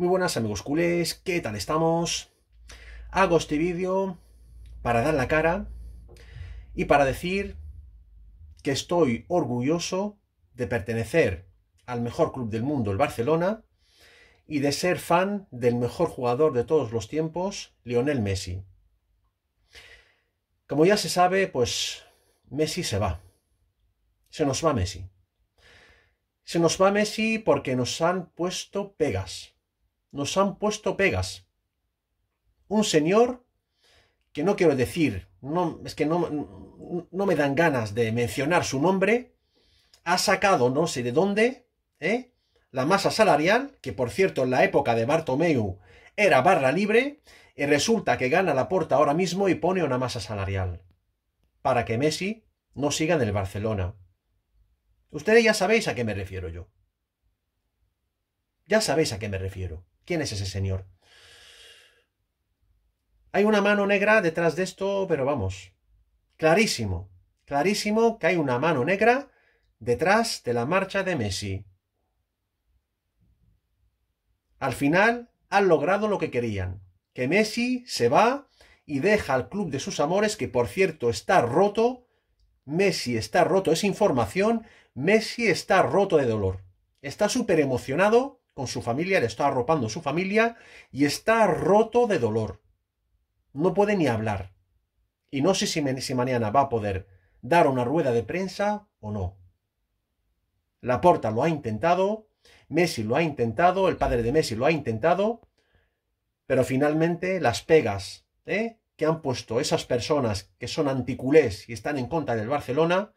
Muy buenas amigos culés, ¿qué tal estamos? Hago este vídeo para dar la cara y para decir que estoy orgulloso de pertenecer al mejor club del mundo, el Barcelona, y de ser fan del mejor jugador de todos los tiempos, Lionel Messi. Como ya se sabe, pues Messi se va. Se nos va Messi. Se nos va Messi porque nos han puesto pegas nos han puesto pegas. Un señor que no quiero decir, no, es que no, me dan ganas de mencionar su nombre, ha sacado no sé de dónde ¿eh? la masa salarial, que por cierto en la época de Bartomeu era barra libre, y resulta que gana la puerta ahora mismo y pone una masa salarial para que Messi no siga en el Barcelona. Ustedes ya sabéis a qué me refiero yo. Ya sabéis a qué me refiero. ¿Quién es ese señor? Hay una mano negra detrás de esto, pero vamos, clarísimo, clarísimo que hay una mano negra detrás de la marcha de Messi. Al final han logrado lo que querían, que Messi se va y deja al club de sus amores, que por cierto está roto, Messi está roto, es información, Messi está roto de dolor. Está súper emocionado con su familia, le está arropando su familia y está roto de dolor. No puede ni hablar. Y no sé si, mañana va a poder dar una rueda de prensa o no. la porta lo ha intentado, Messi lo ha intentado, el padre de Messi lo ha intentado, pero finalmente las pegas ¿eh? que han puesto esas personas que son anticulés y están en contra del Barcelona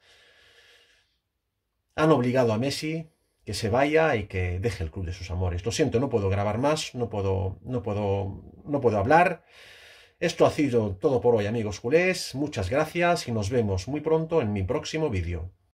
han obligado a Messi que se vaya y que deje el club de sus amores. Lo siento, no puedo grabar más, no puedo, no puedo, no puedo hablar. Esto ha sido todo por hoy, amigos culés. Muchas gracias y nos vemos muy pronto en mi próximo vídeo.